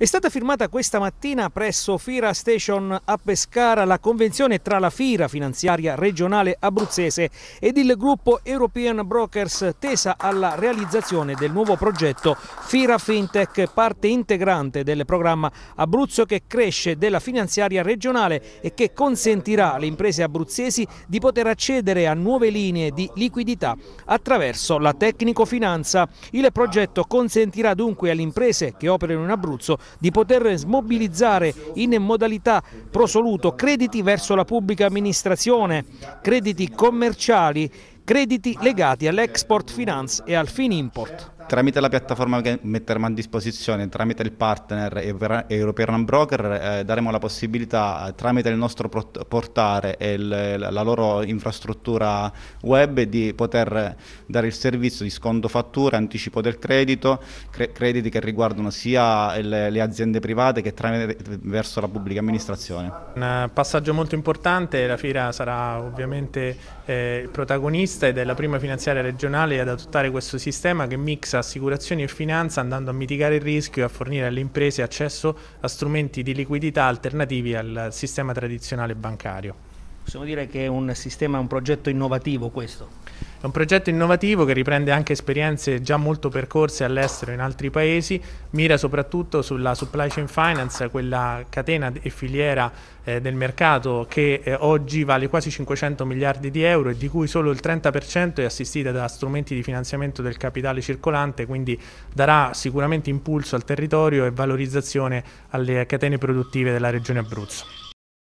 È stata firmata questa mattina presso Fira Station a Pescara la convenzione tra la Fira finanziaria regionale abruzzese ed il gruppo European Brokers tesa alla realizzazione del nuovo progetto Fira Fintech, parte integrante del programma Abruzzo che cresce della finanziaria regionale e che consentirà alle imprese abruzzesi di poter accedere a nuove linee di liquidità attraverso la tecnico finanza. Il progetto consentirà dunque alle imprese che operano in Abruzzo di poter smobilizzare in modalità prosoluto crediti verso la pubblica amministrazione, crediti commerciali, crediti legati all'export finance e al Finimport tramite la piattaforma che metteremo a disposizione, tramite il partner European Broker, eh, daremo la possibilità eh, tramite il nostro portale e il, la loro infrastruttura web di poter dare il servizio di sconto fattura, anticipo del credito, cre crediti che riguardano sia le, le aziende private che tramite, verso la pubblica amministrazione. Un eh, passaggio molto importante, la FIRA sarà ovviamente eh, protagonista ed è la prima finanziaria regionale ad adottare questo sistema che mixa assicurazioni e finanza andando a mitigare il rischio e a fornire alle imprese accesso a strumenti di liquidità alternativi al sistema tradizionale bancario. Possiamo dire che è un sistema, un progetto innovativo questo? È un progetto innovativo che riprende anche esperienze già molto percorse all'estero e in altri paesi, mira soprattutto sulla supply chain finance, quella catena e filiera eh, del mercato che eh, oggi vale quasi 500 miliardi di euro e di cui solo il 30% è assistita da strumenti di finanziamento del capitale circolante, quindi darà sicuramente impulso al territorio e valorizzazione alle catene produttive della regione Abruzzo.